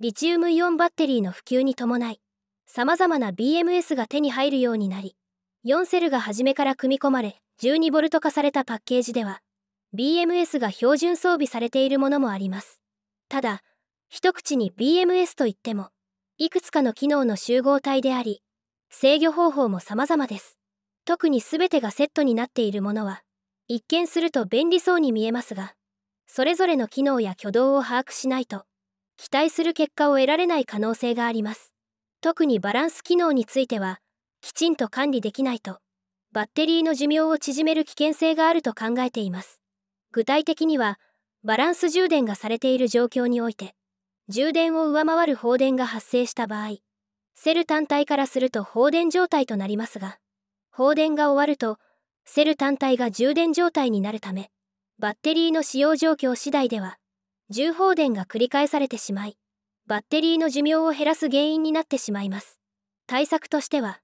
リチウムイオンバッテリーの普及に伴い、様々な BMS が手に入るようになり、4セルが初めから組み込まれ、12ボルト化されたパッケージでは、BMS が標準装備されているものもあります。ただ、一口に BMS といっても、いくつかの機能の集合体であり、制御方法も様々です。特に全てがセットになっているものは、一見すると便利そうに見えますが、それぞれの機能や挙動を把握しないと、期待する結果を得られない可能性があります特にバランス機能についてはきちんと管理できないとバッテリーの寿命を縮める危険性があると考えています具体的にはバランス充電がされている状況において充電を上回る放電が発生した場合セル単体からすると放電状態となりますが放電が終わるとセル単体が充電状態になるためバッテリーの使用状況次第では充放電が繰り返されてしまいバッテリーの寿命を減らす原因になってしまいます対策としては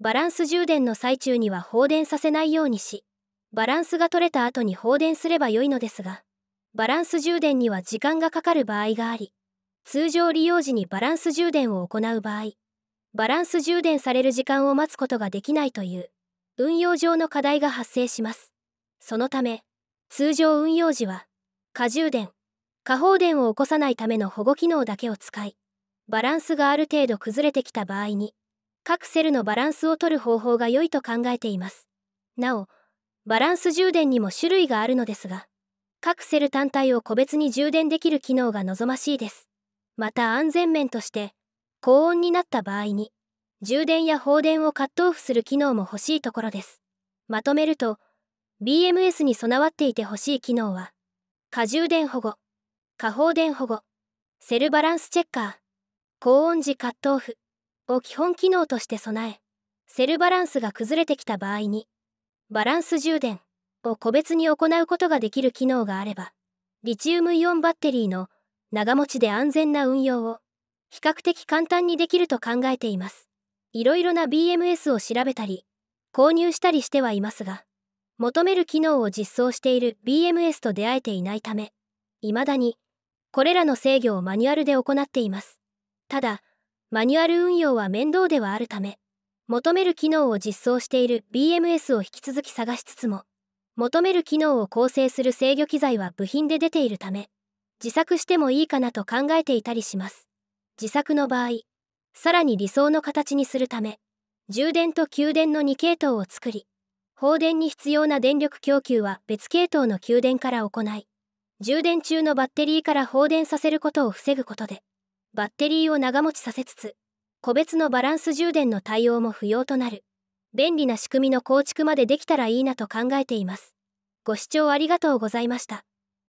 バランス充電の最中には放電させないようにしバランスが取れた後に放電すれば良いのですがバランス充電には時間がかかる場合があり通常利用時にバランス充電を行う場合バランス充電される時間を待つことができないという運用上の課題が発生しますそのため通常運用時は過充電下放電を起こさないための保護機能だけを使いバランスがある程度崩れてきた場合に各セルのバランスを取る方法が良いと考えていますなおバランス充電にも種類があるのですが各セル単体を個別に充電できる機能が望ましいですまた安全面として高温になった場合に充電や放電をカットオフする機能も欲しいところですまとめると BMS に備わっていて欲しい機能は過充電保護下放電保護セルバランスチェッカー高温時カットオフを基本機能として備えセルバランスが崩れてきた場合にバランス充電を個別に行うことができる機能があればリチウムイオンバッテリーの長持ちで安全な運用を比較的簡単にできると考えていますいろいろな BMS を調べたり購入したりしてはいますが求める機能を実装している BMS と出会えていないためいまだにこれらの制御をマニュアルで行っていますただマニュアル運用は面倒ではあるため求める機能を実装している BMS を引き続き探しつつも求める機能を構成する制御機材は部品で出ているため自作してもいいかなと考えていたりします自作の場合さらに理想の形にするため充電と給電の2系統を作り放電に必要な電力供給は別系統の給電から行い充電中のバッテリーから放電させることを防ぐことでバッテリーを長持ちさせつつ個別のバランス充電の対応も不要となる便利な仕組みの構築までできたらいいなと考えています。ご視聴ありがとうございました。